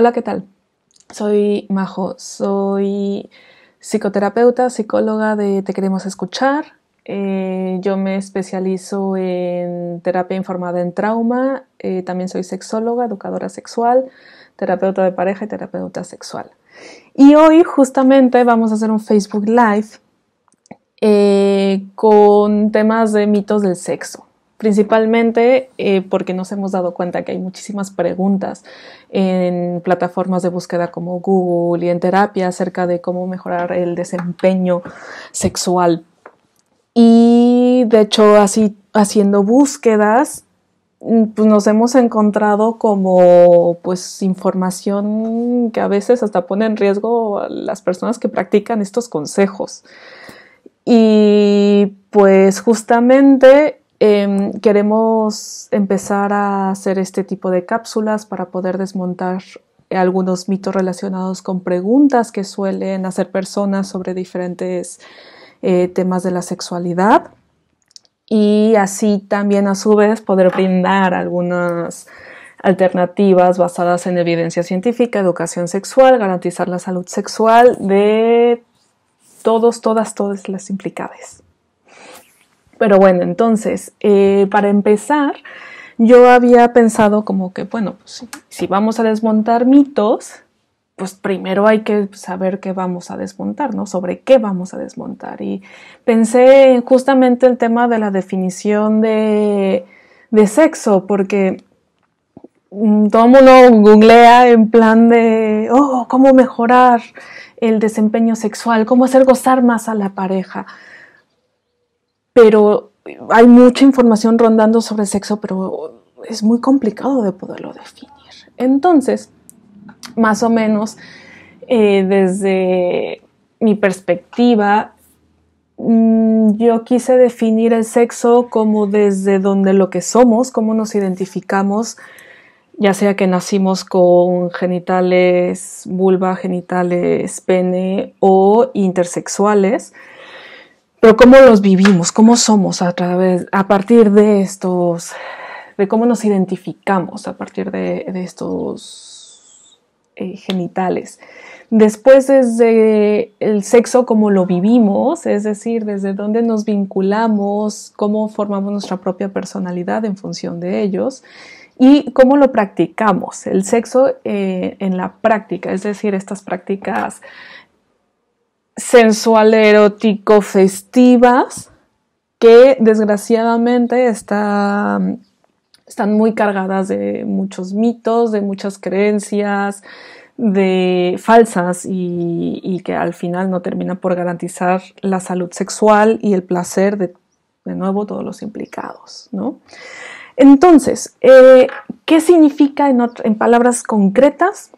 Hola, ¿qué tal? Soy Majo, soy psicoterapeuta, psicóloga de Te Queremos Escuchar. Eh, yo me especializo en terapia informada en trauma, eh, también soy sexóloga, educadora sexual, terapeuta de pareja y terapeuta sexual. Y hoy justamente vamos a hacer un Facebook Live eh, con temas de mitos del sexo principalmente eh, porque nos hemos dado cuenta que hay muchísimas preguntas en plataformas de búsqueda como Google y en terapia acerca de cómo mejorar el desempeño sexual. Y de hecho, así haciendo búsquedas, mm, pues nos hemos encontrado como pues información que a veces hasta pone en riesgo a las personas que practican estos consejos. Y pues justamente Em, queremos empezar a hacer este tipo de cápsulas para poder desmontar algunos mitos relacionados con preguntas que suelen hacer personas sobre diferentes eh, temas de la sexualidad y así también a su vez poder brindar algunas alternativas basadas en evidencia científica, educación sexual, garantizar la salud sexual de todos, todas, todas las implicadas. Pero bueno, entonces, eh, para empezar, yo había pensado como que, bueno, pues, si vamos a desmontar mitos, pues primero hay que saber qué vamos a desmontar, ¿no? Sobre qué vamos a desmontar. Y pensé justamente el tema de la definición de, de sexo, porque mm, todo mundo googlea en plan de, oh, ¿cómo mejorar el desempeño sexual? ¿Cómo hacer gozar más a la pareja? pero hay mucha información rondando sobre sexo, pero es muy complicado de poderlo definir. Entonces, más o menos, eh, desde mi perspectiva, mm, yo quise definir el sexo como desde donde lo que somos, cómo nos identificamos, ya sea que nacimos con genitales, vulva, genitales, pene o intersexuales. Pero cómo los vivimos, cómo somos a través, a partir de estos, de cómo nos identificamos a partir de, estos eh, genitales. Después desde el sexo, cómo lo vivimos, es decir, desde dónde nos vinculamos, cómo formamos nuestra propia personalidad en función de ellos y cómo lo practicamos, el sexo eh, en la práctica, es decir, estas prácticas sensual, erótico, festivas, que desgraciadamente están muy cargadas de muchos mitos, de muchas creencias, de falsas y, que al final no termina por garantizar la salud sexual y el placer de, de nuevo, todos los implicados, ¿no? Entonces, eh, ¿qué significa en palabras concretas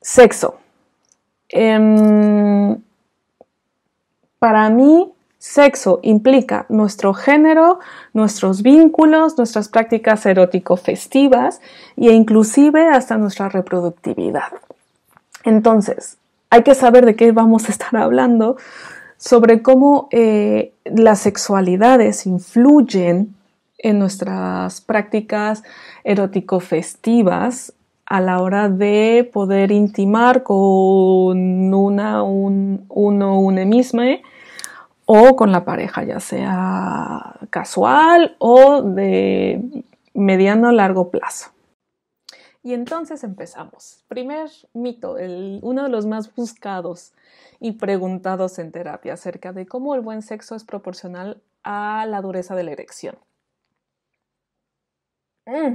sexo? Em, para mí, sexo implica nuestro género, nuestros vínculos, nuestras prácticas erótico-festivas e inclusive hasta nuestra reproductividad. Entonces, hay que saber de qué vamos a estar hablando, sobre cómo eh, las sexualidades influyen en nuestras prácticas erótico-festivas a la hora de poder intimar con una, un, uno, una misma o con la pareja, ya sea casual o de mediano a largo plazo. Y entonces empezamos. Primer mito, uno de los más buscados y preguntados en terapia acerca de cómo el buen sexo es proporcional a la dureza de la erección. Mm,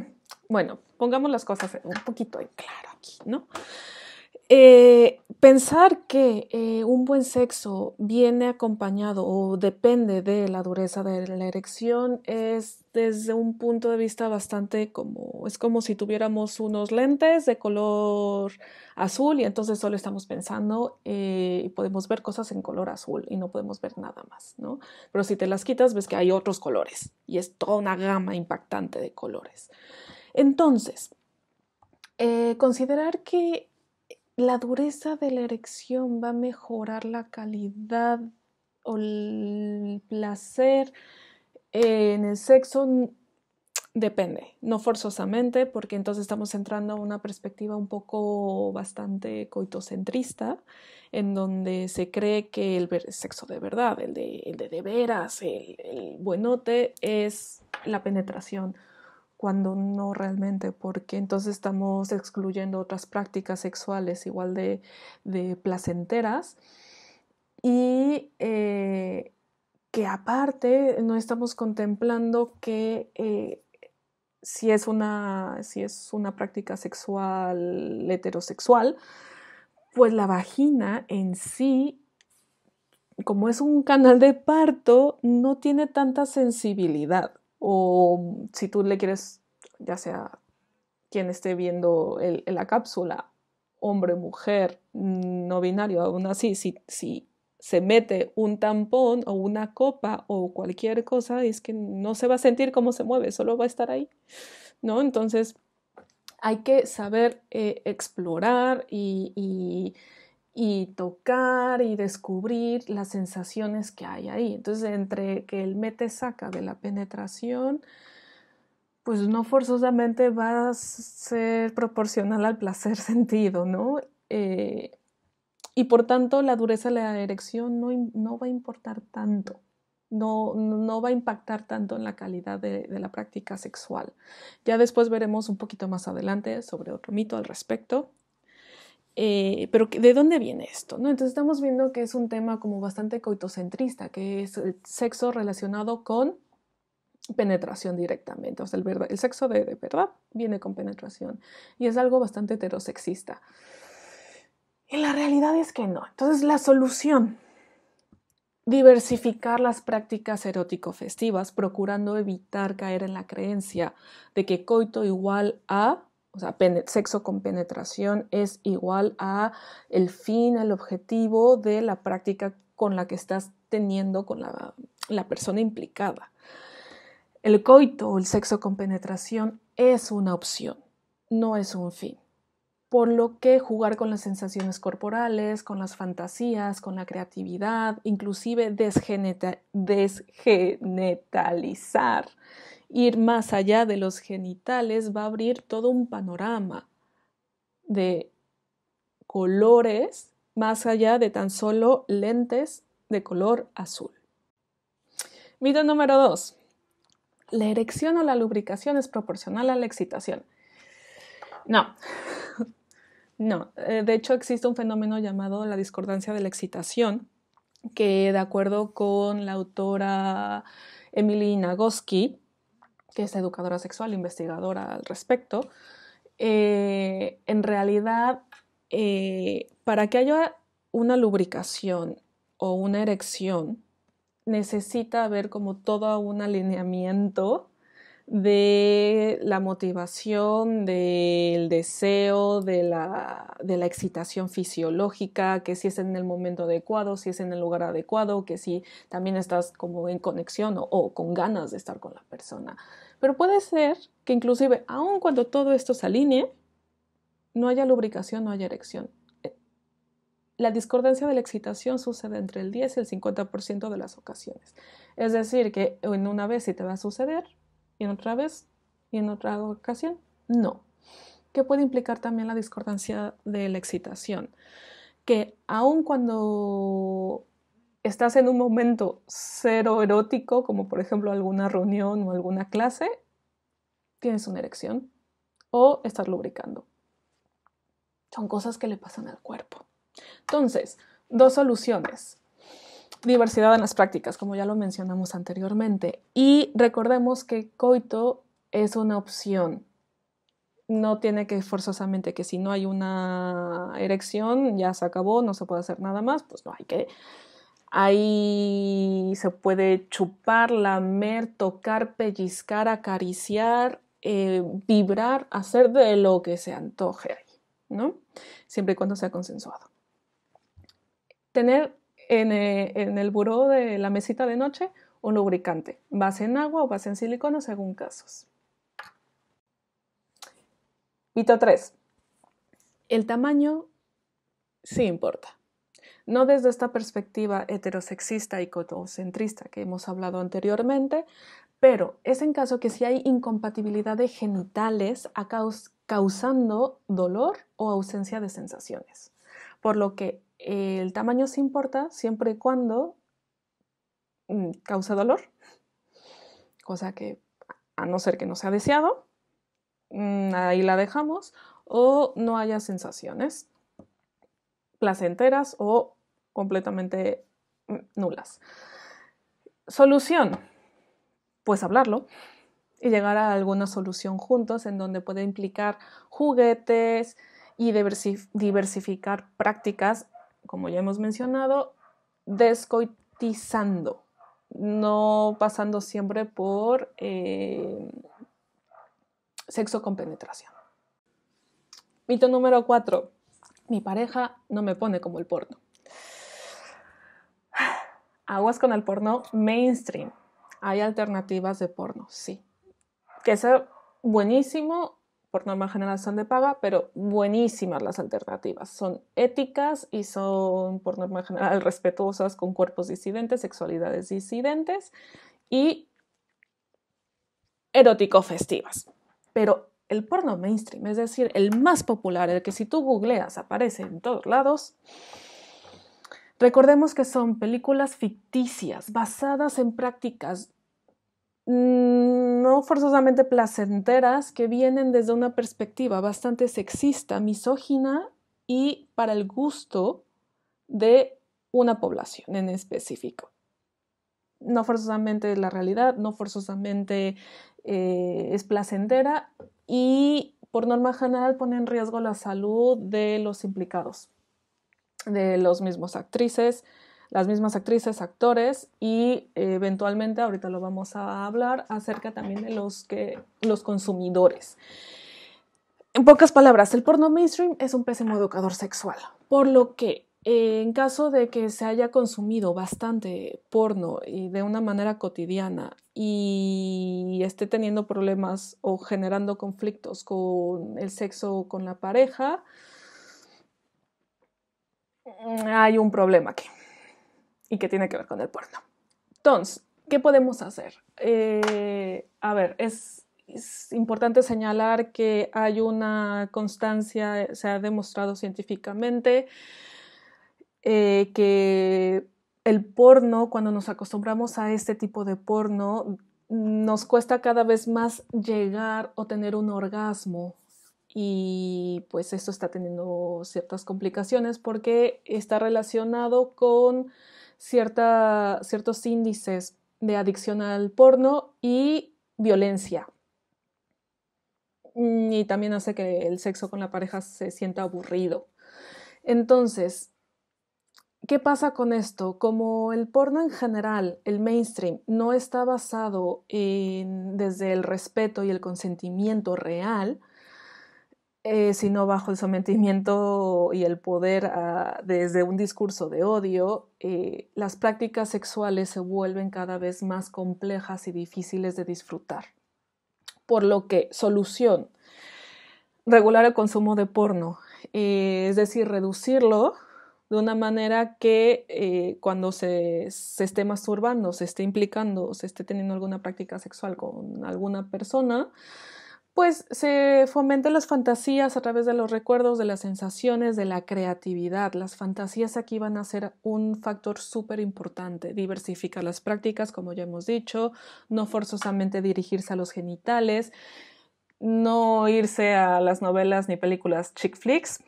bueno, pongamos las cosas un poquito en claro aquí, ¿no? Eh, pensar que eh, un buen sexo viene acompañado o depende de la dureza de la erección es desde un punto de vista bastante como es como si tuviéramos unos lentes de color azul y entonces solo estamos pensando eh, y podemos ver cosas en color azul y no podemos ver nada más, ¿no? Pero si te las quitas ves que hay otros colores y es toda una gama impactante de colores. Entonces, eh, considerar que la dureza de la erección va a mejorar la calidad o el placer eh, en el sexo depende, no forzosamente, porque entonces estamos entrando a una perspectiva un poco bastante coitocentrista, en donde se cree que el sexo de verdad, el de, de, veras, el buenote, es la penetración cuando no realmente, porque entonces estamos excluyendo otras prácticas sexuales igual de, placenteras y eh, que aparte no estamos contemplando que eh, si, es una, si es una práctica sexual heterosexual, pues la vagina en sí como es un canal de parto, no tiene tanta sensibilidad o si tú le quieres, ya sea quien esté viendo la cápsula, hombre, mujer, no binario, aún así, si, si se mete un tampón o una copa o cualquier cosa, es que no se va a sentir cómo se mueve, solo va a estar ahí, ¿no? Entonces, hay que saber eh, explorar y y tocar y descubrir las sensaciones que hay ahí. Entonces, entre que el mete saca de la penetración, pues no forzosamente va a ser proporcional al placer sentido, ¿no? Eh, y por tanto, la dureza de la erección no, va a importar tanto. No, no, va a impactar tanto en la calidad de, la práctica sexual. Ya después veremos un poquito más adelante sobre otro mito al respecto. Eh, pero ¿de dónde viene esto? ¿no? Entonces estamos viendo que es un tema como bastante coitocentrista, que es el sexo relacionado con penetración directamente. O sea, el, sexo de, de, verdad viene con penetración y es algo bastante heterosexista. Y la realidad es que no. Entonces la solución, diversificar las prácticas erótico-festivas, procurando evitar caer en la creencia de que coito igual a o sea, sexo con penetración es igual a el fin, al objetivo de la práctica con la que estás teniendo con la, persona implicada. El coito o el sexo con penetración es una opción, no es un fin. Por lo que jugar con las sensaciones corporales, con las fantasías, con la creatividad, inclusive desgenetalizar ir más allá de los genitales va a abrir todo un panorama de colores más allá de tan solo lentes de color azul. Mito número 2. La erección o la lubricación es proporcional a la excitación. No, no. Eh, de hecho existe un fenómeno llamado la discordancia de la excitación que de acuerdo con la autora Emily Nagoski, que es educadora sexual, investigadora al respecto, eh, en realidad, eh, para que haya una lubricación o una erección, necesita haber como todo un alineamiento de la motivación, del deseo, de la, excitación fisiológica, que si es en el momento adecuado, si es en el lugar adecuado, que si también estás como en conexión o, con ganas de estar con la persona. Pero puede ser que inclusive, aun cuando todo esto se alinee, no haya lubricación, no haya erección. Eh, la discordancia de la excitación sucede entre el 10 y el 50% de las ocasiones. Es decir, que en una vez sí te va a suceder, y en otra vez y en otra ocasión no. Que puede implicar también la discordancia de la excitación. Que aun cuando estás en un momento cero erótico, como por ejemplo alguna reunión o alguna clase, tienes una erección o estás lubricando. Son cosas que le pasan al cuerpo. Entonces, dos soluciones diversidad en las prácticas, como ya lo mencionamos anteriormente. Y recordemos que coito es una opción. No tiene que forzosamente que si no hay una erección, ya se acabó, no se puede hacer nada más, pues no hay que. Ahí se puede chupar, lamer, tocar, pellizcar, acariciar, eh, vibrar, hacer de lo que se antoje ahí, ¿no? Siempre y cuando sea consensuado. Tener eh, en, el buró de la mesita de noche un lubricante, base en agua o base en silicona según casos. Pito 3. El tamaño sí importa. No desde esta perspectiva heterosexista y cotocentrista que hemos hablado anteriormente, pero es en caso que si hay incompatibilidad de genitales causando dolor o ausencia de sensaciones. Por lo que el tamaño se importa siempre y cuando mm, cause dolor, cosa que a no ser que no sea deseado, mm, ahí la dejamos, o no haya sensaciones placenteras o completamente mm, nulas. Solución, pues hablarlo y llegar a alguna solución juntos en donde pueda implicar juguetes y diversificar prácticas como ya hemos mencionado, descoitizando, no pasando siempre por eh, sexo con penetración. Mito número cuatro. Mi pareja no me pone como el porno. Aguas con el porno mainstream. Hay alternativas de porno, sí. Que sea buenísimo por norma general son de paga, pero buenísimas las alternativas. Son éticas y son por norma general respetuosas con cuerpos disidentes, sexualidades disidentes y erótico festivas. Pero el porno mainstream, es decir, el más popular, el que si tú googleas aparece en todos lados, Recordemos que son películas ficticias basadas en prácticas Mm, no forzosamente placenteras que vienen desde una perspectiva bastante sexista, misógina y para el gusto de una población en específico. No forzosamente es la realidad, no forzosamente eh, es placentera y por norma general pone en riesgo la salud de los implicados, de los mismos actrices, las mismas actrices, actores y eh, eventualmente, ahorita lo vamos a hablar, acerca también de los, que, los consumidores. En pocas palabras, el porno mainstream es un pésimo educador sexual, por lo que eh, en caso de que se haya consumido bastante porno y de una manera cotidiana y esté teniendo problemas o generando conflictos con el sexo o con la pareja, mm, hay un problema aquí y que tiene que ver con el porno. Entonces, ¿qué podemos hacer? Eh, a ver, es, importante señalar que hay una constancia, se ha demostrado científicamente, eh, que el porno, cuando nos acostumbramos a este tipo de porno, nos cuesta cada vez más llegar o tener un orgasmo. Y pues esto está teniendo ciertas complicaciones porque está relacionado con ciertos índices de adicción al porno y violencia. Mm, y también hace que el sexo con la pareja se sienta aburrido. Entonces, ¿qué pasa con esto? Como el porno en general, el mainstream, no está basado desde el respeto y el consentimiento real, eh, sino bajo el sometimiento y el poder ah, desde un discurso de odio, eh, las prácticas sexuales se vuelven cada vez más complejas y difíciles de disfrutar. Por lo que, solución, regular el consumo de porno, eh, es decir, reducirlo de una manera que cuando se, se, esté masturbando, se esté implicando, se esté teniendo alguna práctica sexual con alguna persona, pues se fomentan las fantasías a través de los recuerdos, de las sensaciones, de la creatividad. Las fantasías aquí van a ser un factor súper importante. Diversificar las prácticas, como ya hemos dicho, no forzosamente dirigirse a los genitales, no irse a las novelas ni películas chick flicks.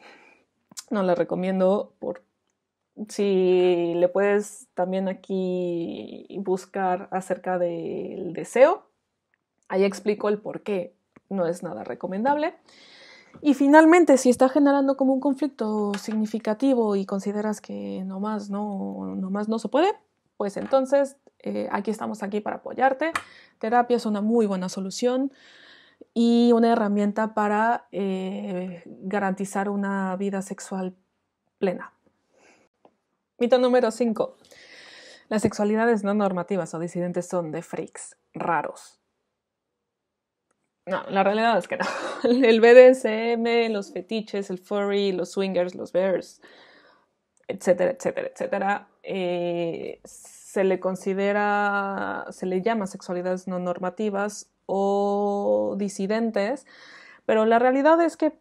No las recomiendo por si le puedes también aquí buscar acerca del deseo. Ahí explico el por qué no es nada recomendable. Y finalmente, si está generando como un conflicto significativo y consideras que nomás no, más no se puede, pues entonces eh, aquí estamos aquí para apoyarte. Terapia es una muy buena solución y una herramienta para eh, garantizar una vida sexual plena. Mito número 5. Las sexualidades no normativas o disidentes son de freaks, raros, no, la realidad es que no. El BDSM, los fetiches, el furry, los swingers, los bears, etcétera, etcétera, etcétera, eh, se le considera, se le llama sexualidades no normativas o disidentes, pero la realidad es que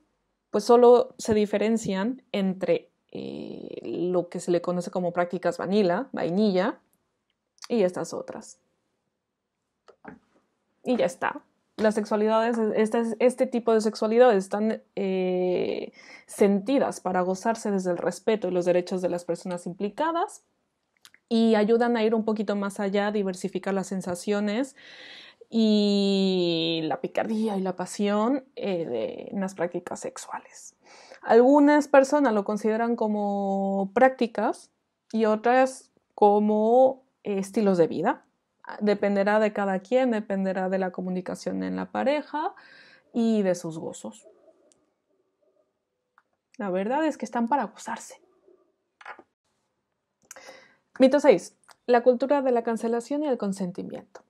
pues solo se diferencian entre eh, lo que se le conoce como prácticas vanilla, vainilla, y estas otras. Y ya está las sexualidades, este, este, tipo de sexualidades están eh, sentidas para gozarse desde el respeto y los derechos de las personas implicadas y ayudan a ir un poquito más allá, diversificar las sensaciones y la picardía y la pasión eh, de, en las prácticas sexuales. Algunas personas lo consideran como prácticas y otras como eh, estilos de vida dependerá de cada quien, dependerá de la comunicación en la pareja y de sus gozos. La verdad es que están para gozarse. Mito 6. La cultura de la cancelación y el consentimiento.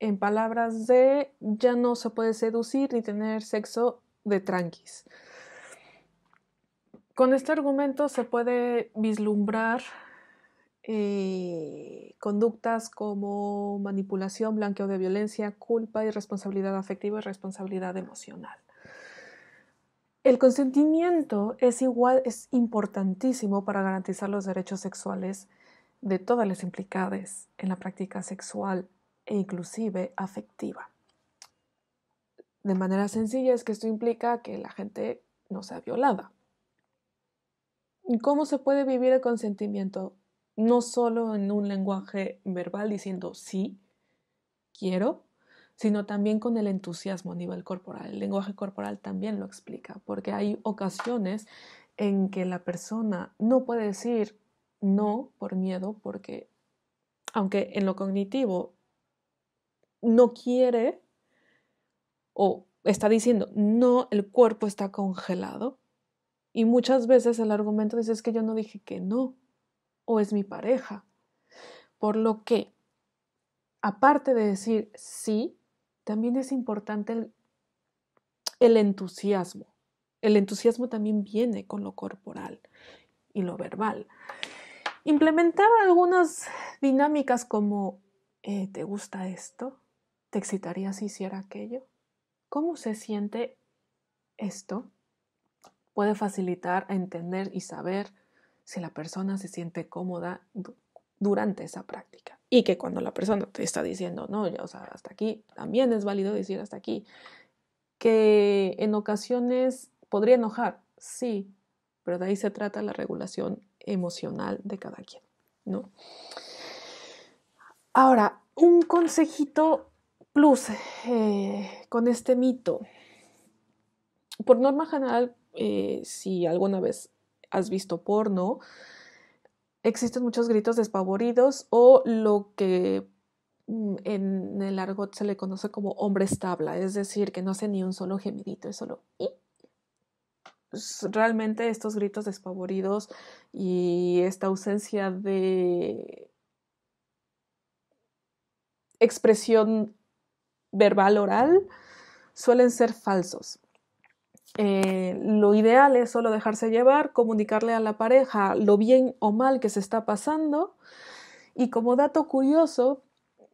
En palabras de, ya no se puede seducir ni tener sexo de tranquis. Con este argumento se puede vislumbrar eh, conductas como manipulación, blanqueo de violencia, culpa, irresponsabilidad afectiva y responsabilidad emocional. El consentimiento es igual, es importantísimo para garantizar los derechos sexuales de todas las implicadas en la práctica sexual e inclusive afectiva. De manera sencilla es que esto implica que la gente no sea violada. ¿Cómo se puede vivir el consentimiento? no solo en un lenguaje verbal diciendo sí, quiero, sino también con el entusiasmo a nivel corporal. El lenguaje corporal también lo explica, porque hay ocasiones en que la persona no puede decir no por miedo, porque aunque en lo cognitivo no quiere o está diciendo no, el cuerpo está congelado. Y muchas veces el argumento dice es que yo no dije que no, o es mi pareja. Por lo que, aparte de decir sí, también es importante el, entusiasmo. El entusiasmo también viene con lo corporal y lo verbal. Implementar algunas dinámicas como eh, ¿te gusta esto? ¿Te excitaría si hiciera aquello? ¿Cómo se siente esto? Puede facilitar a entender y saber si la persona se siente cómoda durante esa práctica. Y que cuando la persona te está diciendo, no, o sea, hasta aquí, también es válido decir hasta aquí. Que en ocasiones podría enojar, sí, pero de ahí se trata la regulación emocional de cada quien, ¿no? Ahora, un consejito plus eh, con este mito. Por norma general, eh, si alguna vez has visto porno, existen muchos gritos despavoridos o lo que mm, en el argot se le conoce como hombre establa, es decir, que no hace ni un solo gemidito, es solo... Pues, realmente estos gritos despavoridos y esta ausencia de expresión verbal oral suelen ser falsos. Eh, lo ideal es solo dejarse llevar, comunicarle a la pareja lo bien o mal que se está pasando. Y como dato curioso,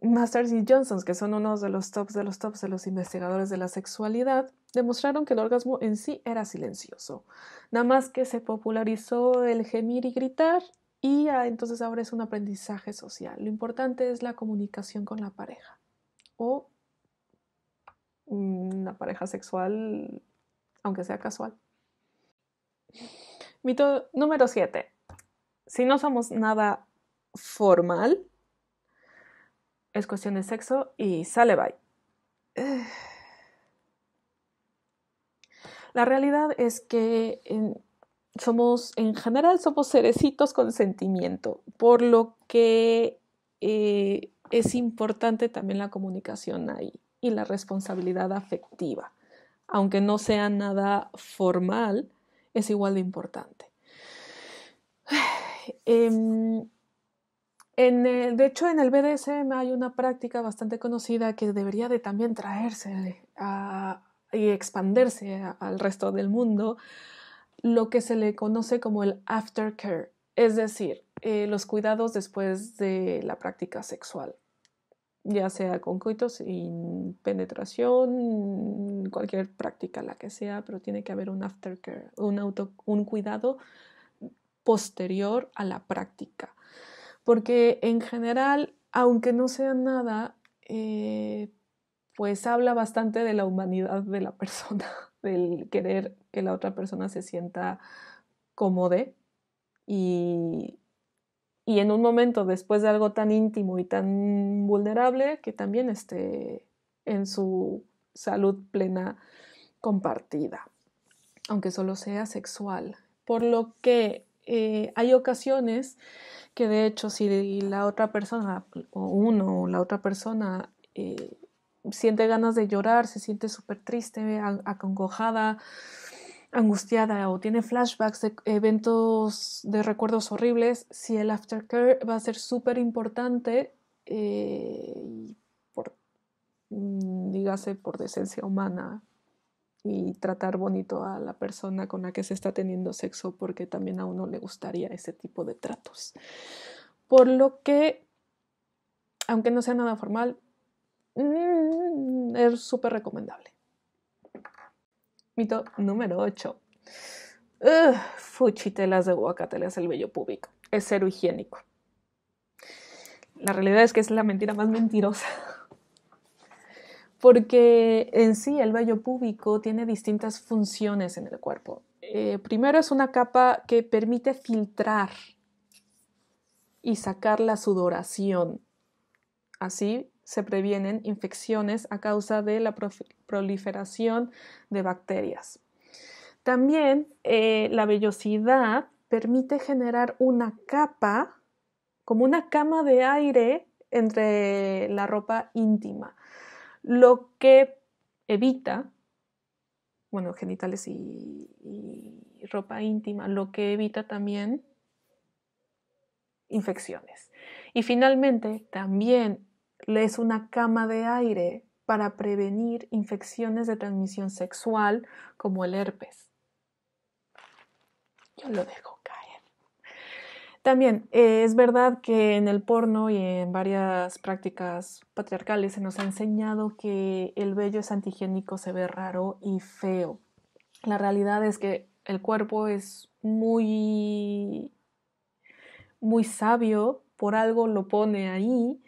Masters y Johnson, que son unos de los tops de los tops de los investigadores de la sexualidad, demostraron que el orgasmo en sí era silencioso. Nada más que se popularizó el gemir y gritar y entonces ahora es un aprendizaje social. Lo importante es la comunicación con la pareja o una mm, pareja sexual aunque sea casual. Mito número 7. Si no somos nada formal, es cuestión de sexo y sale bye. La realidad es que en, somos, en general, somos cerecitos con sentimiento, por lo que eh, es importante también la comunicación ahí y la responsabilidad afectiva aunque no sea nada formal, es igual de importante. Em, eh, de hecho, en el BDSM hay una práctica bastante conocida que debería de también traerse y expandirse al resto del mundo, lo que se le conoce como el aftercare, es decir, eh, los cuidados después de la práctica sexual ya sea con coito, sin penetración, cualquier práctica, la que sea, pero tiene que haber un aftercare, un, auto, un cuidado posterior a la práctica. Porque en general, aunque no sea nada, eh, pues habla bastante de la humanidad de la persona, del querer que la otra persona se sienta cómoda y, y en un momento después de algo tan íntimo y tan vulnerable que también esté en su salud plena compartida, aunque solo sea sexual. Por lo que eh, hay ocasiones que de hecho si la otra persona o uno o la otra persona eh, siente ganas de llorar, se siente súper triste, acongojada, angustiada o tiene flashbacks de eventos de recuerdos horribles, si el aftercare va a ser súper importante, eh, por, mm, dígase por decencia humana y tratar bonito a la persona con la que se está teniendo sexo porque también a uno le gustaría ese tipo de tratos. Por lo que, aunque no sea nada formal, mm, es súper recomendable. Mito número 8. fuchitelas de aguacatelas el vello público. Es cero higiénico. La realidad es que es la mentira más mentirosa. Porque en sí el vello púbico tiene distintas funciones en el cuerpo. Eh, primero es una capa que permite filtrar y sacar la sudoración. Así se previenen infecciones a causa de la proliferación de bacterias. También eh, la vellosidad permite generar una capa, como una cama de aire entre la ropa íntima, lo que evita, bueno, genitales y, y ropa íntima, lo que evita también infecciones. Y finalmente, también le es una cama de aire para prevenir infecciones de transmisión sexual como el herpes. Yo lo dejo caer. También eh, es verdad que en el porno y en varias prácticas patriarcales se nos ha enseñado que el vello es antigénico, se ve raro y feo. La realidad es que el cuerpo es muy muy sabio, por algo lo pone ahí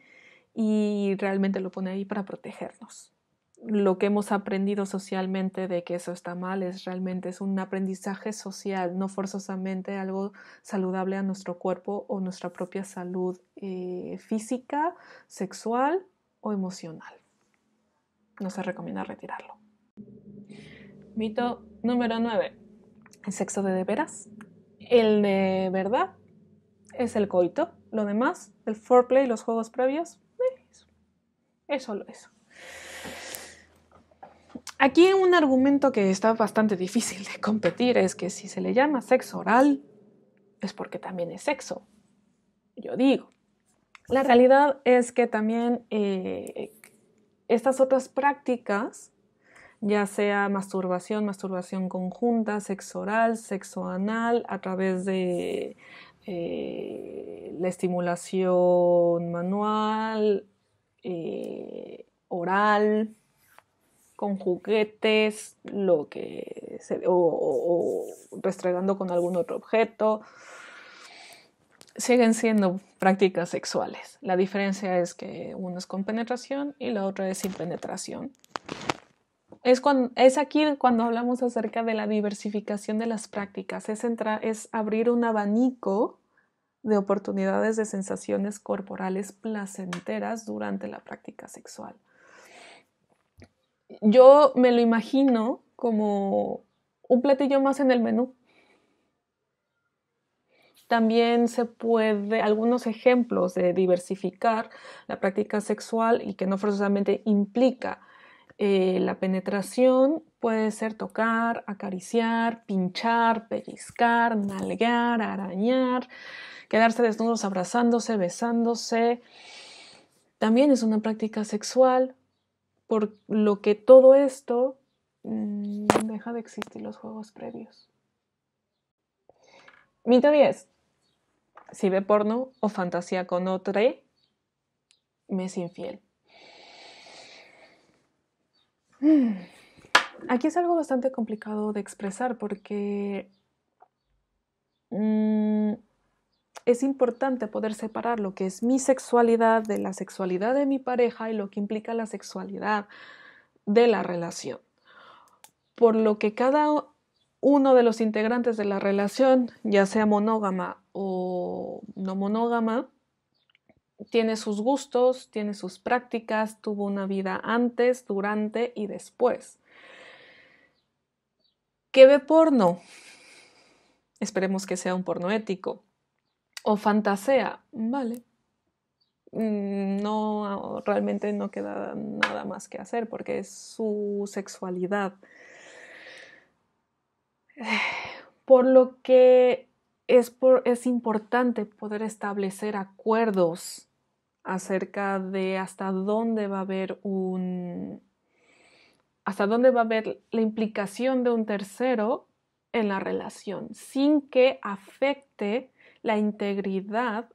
y realmente lo pone ahí para protegernos. Lo que hemos aprendido socialmente de que eso está mal es realmente es un aprendizaje social, no forzosamente algo saludable a nuestro cuerpo o nuestra propia salud eh, física, sexual o emocional. No se recomienda retirarlo. Mito número 9. El sexo de de veras. El de verdad es el coito. Lo demás, el foreplay, los juegos previos, es solo eso. Aquí un argumento que está bastante difícil de competir es que si se le llama sexo oral, es porque también es sexo. Yo digo. La realidad es que también eh, estas otras prácticas, ya sea masturbación, masturbación conjunta, sexo oral, sexo anal, a través de eh, la estimulación manual, eh, oral, con juguetes, lo que se, o, restregando con algún otro objeto, siguen siendo prácticas sexuales. La diferencia es que uno es con penetración y la otra es sin penetración. Es, es aquí cuando hablamos acerca de la diversificación de las prácticas, es, es abrir un abanico de oportunidades de sensaciones corporales placenteras durante la práctica sexual. Yo me lo imagino como un platillo más en el menú. También se puede, algunos ejemplos de diversificar la práctica sexual y que no forzosamente implica eh, la penetración puede ser tocar, acariciar, pinchar, pellizcar, nalgar, arañar, quedarse desnudos abrazándose, besándose. También es una práctica sexual, por lo que todo esto mm, deja de existir los juegos previos. Mito 10. Si ve porno o fantasía con otro, me es infiel. Aquí es algo bastante complicado de expresar porque mm, es importante poder separar lo que es mi sexualidad de la sexualidad de mi pareja y lo que implica la sexualidad de la relación. Por lo que cada uno de los integrantes de la relación, ya sea monógama o no monógama, tiene sus gustos, tiene sus prácticas, tuvo una vida antes, durante y después. ¿Qué ve porno? Esperemos que sea un porno ético. O fantasea, vale. Mm, no, realmente no queda nada más que hacer porque es su sexualidad. Por lo que es, es importante poder establecer acuerdos acerca de hasta dónde va a haber un hasta dónde va a haber la implicación de un tercero en la relación sin que afecte la integridad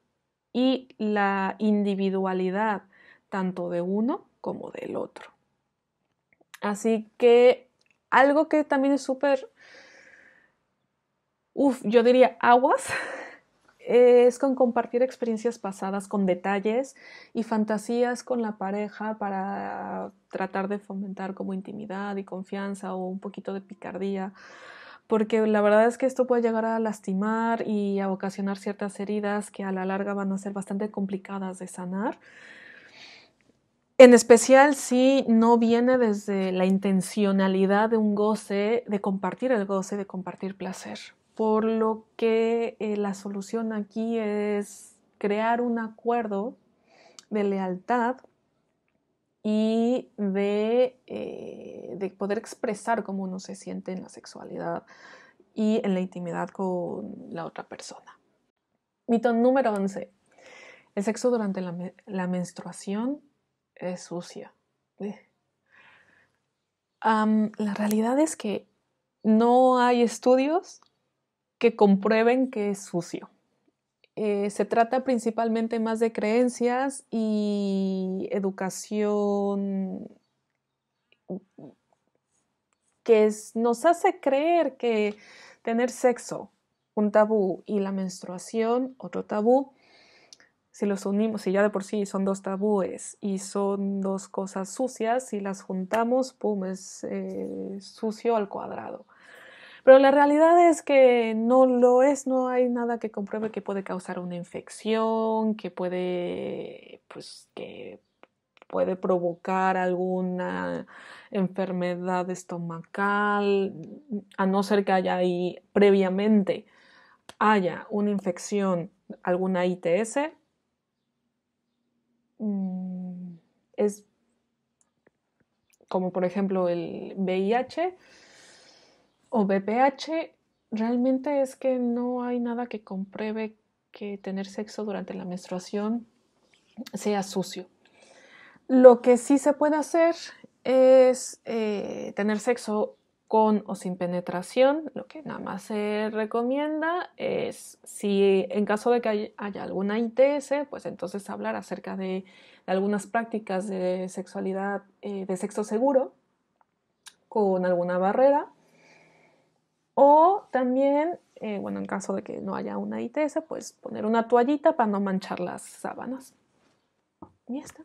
y la individualidad tanto de uno como del otro. Así que algo que también es súper, uff, yo diría aguas, Eh, es con compartir experiencias pasadas con detalles y fantasías con la pareja para tratar de fomentar como intimidad y confianza o un poquito de picardía porque la verdad es que esto puede llegar a lastimar y a ocasionar ciertas heridas que a la larga van a ser bastante complicadas de sanar. En especial si no viene desde la intencionalidad de un goce, de compartir el goce, de compartir placer por lo que eh, la solución aquí es crear un acuerdo de lealtad y eh, de, poder expresar cómo uno se siente en la sexualidad y en la intimidad con la otra persona. Mito número 11. El sexo durante la, menstruación es sucia. Eh. la realidad es que no hay estudios que comprueben que es sucio. Eh, se trata principalmente más de creencias y educación que nos hace creer que tener sexo, un tabú, y la menstruación, otro tabú, si los unimos, si ya de por sí son dos tabúes y son dos cosas sucias, si las juntamos, ¡pum!, es eh, sucio al cuadrado. Pero la realidad es que no lo es, no hay nada que compruebe que puede causar una infección, que puede, pues, que puede provocar alguna enfermedad estomacal, a no ser que haya ahí previamente haya una infección, alguna ITS, mm, es como por ejemplo el VIH, o BPH, realmente es que no hay nada que compruebe que tener sexo durante la menstruación sea sucio. Lo que sí se puede hacer es eh, tener sexo con o sin penetración. Lo que nada más se recomienda es si en caso de que haya alguna ITS, pues entonces hablar acerca de, algunas prácticas de sexualidad, eh, de sexo seguro, con alguna barrera. O también, eh, bueno, en caso de que no haya una ITS, pues poner una toallita para no manchar las sábanas. Y ya está.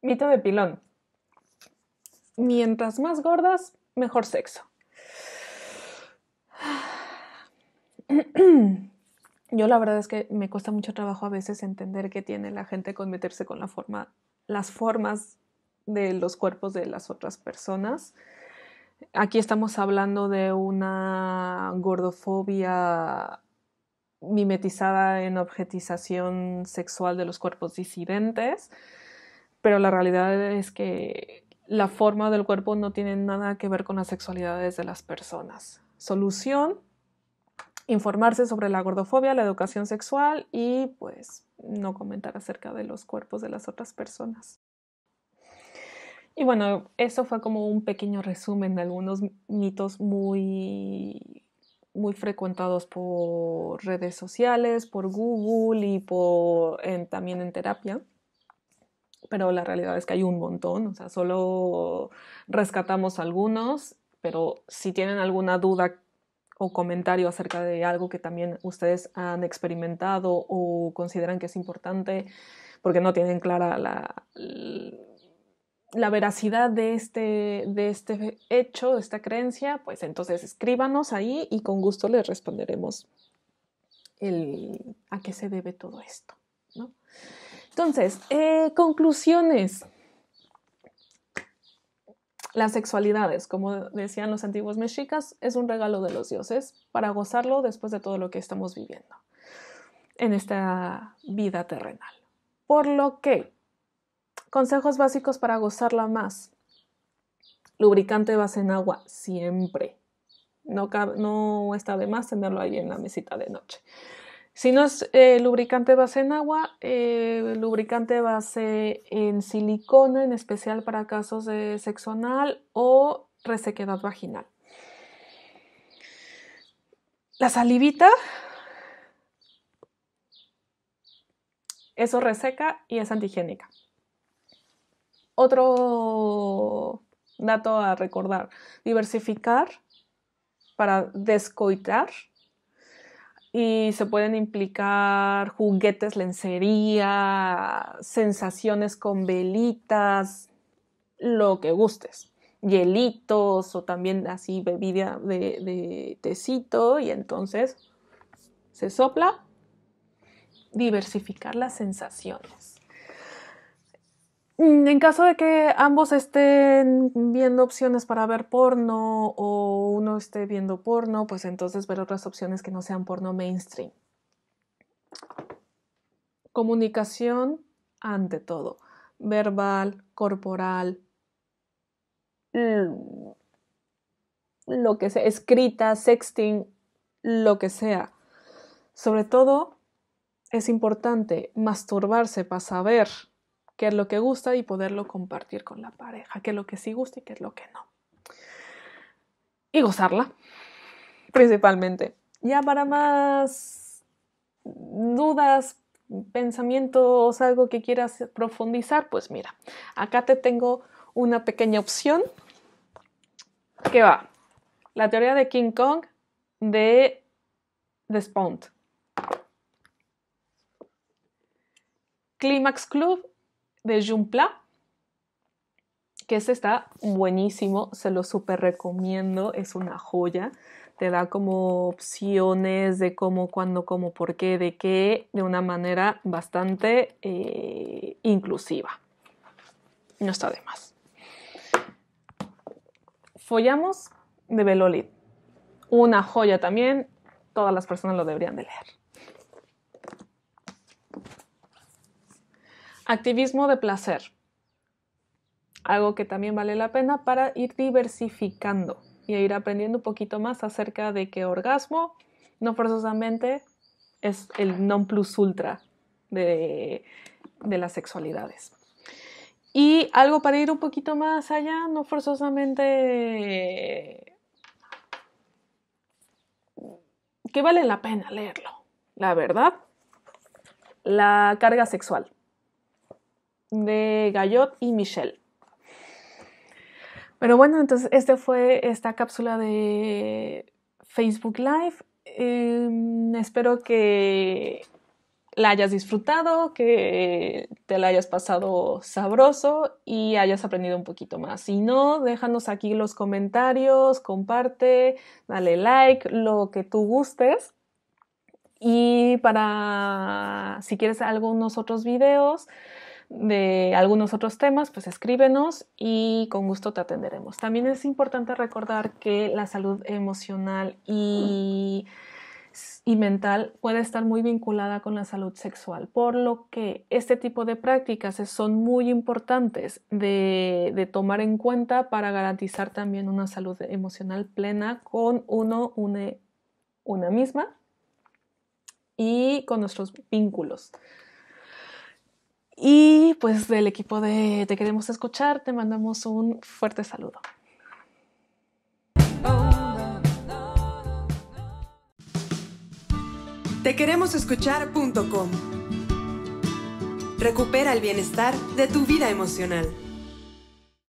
Mito de pilón. Mientras más gordas, mejor sexo. Yo la verdad es que me cuesta mucho trabajo a veces entender qué tiene la gente con meterse con la forma, las formas de los cuerpos de las otras personas. Aquí estamos hablando de una gordofobia mimetizada en objetización sexual de los cuerpos disidentes, pero la realidad es que la forma del cuerpo no tiene nada que ver con las sexualidades de las personas. Solución, informarse sobre la gordofobia, la educación sexual y pues no comentar acerca de los cuerpos de las otras personas. Y bueno, eso fue como un pequeño resumen de algunos mitos muy, muy frecuentados por redes sociales, por Google y por, también en terapia. Pero la realidad es que hay un montón, o sea, solo rescatamos algunos, pero si tienen alguna duda o comentario acerca de algo que también ustedes han experimentado o consideran que es importante porque no tienen clara la la veracidad de este, de este hecho, de esta creencia, pues entonces escríbanos ahí y con gusto les responderemos el, a qué se debe todo esto. Entonces, eh, conclusiones. Las sexualidades, como decían los antiguos mexicas, es un regalo de los dioses para gozarlo después de todo lo que estamos viviendo en esta vida terrenal. Por lo que Consejos básicos para gozarla más. Lubricante base en agua, siempre. No, está de más tenerlo ahí en la mesita de noche. Si no es eh, lubricante base en agua, eh, lubricante base en silicona, en especial para casos de sexo anal o resequedad vaginal. La salivita, eso reseca y es antigénica. Otro dato a recordar, diversificar para descoitar y se pueden implicar juguetes, lencería, sensaciones con velitas, lo que gustes, hielitos o también así bebida de, de tecito y entonces se sopla diversificar las sensaciones. Mm, en caso de que ambos estén viendo opciones para ver porno o uno esté viendo porno, pues entonces ver otras opciones que no sean porno mainstream. Comunicación ante todo, verbal, corporal, mm, lo que sea, escrita, sexting, lo que sea. Sobre todo es importante masturbarse para saber qué es lo que gusta y poderlo compartir con la pareja, qué es lo que sí gusta y qué es lo que no. Y gozarla, principalmente. Ya para más dudas, pensamientos, algo que quieras profundizar, pues mira, acá te tengo una pequeña opción que va. La teoría de King Kong de Despont. Climax Club de Jumpla, que este está buenísimo, se lo súper recomiendo, es una joya. Te da como opciones de cómo, cuándo, cómo, por qué, de qué, de una manera bastante eh, inclusiva. No está de más. Follamos de Belolid. Una joya también, todas las personas lo deberían de leer. Activismo de placer. Algo que también vale la pena para ir diversificando y ir aprendiendo un poquito más acerca de que orgasmo no forzosamente es el non plus ultra de, de las sexualidades. Y algo para ir un poquito más allá, no forzosamente que vale la pena leerlo, la verdad. La carga sexual de Gallot y Michelle. Pero bueno, entonces esta fue esta cápsula de Facebook Live. Em, espero que la hayas disfrutado, que te la hayas pasado sabroso y hayas aprendido un poquito más. Si no, déjanos aquí los comentarios, comparte, dale like, lo que tú gustes. Y para si quieres algunos otros videos, de algunos otros temas, pues escríbenos y con gusto te atenderemos. También es importante recordar que la salud emocional y, y mental puede estar muy vinculada con la salud sexual, por lo que este tipo de prácticas son muy importantes de, tomar en cuenta para garantizar también una salud emocional plena con uno, una misma y con nuestros vínculos. Y pues del equipo de Te queremos escuchar, te mandamos un fuerte saludo. Te queremos escuchar.com. Recupera el bienestar de tu vida emocional.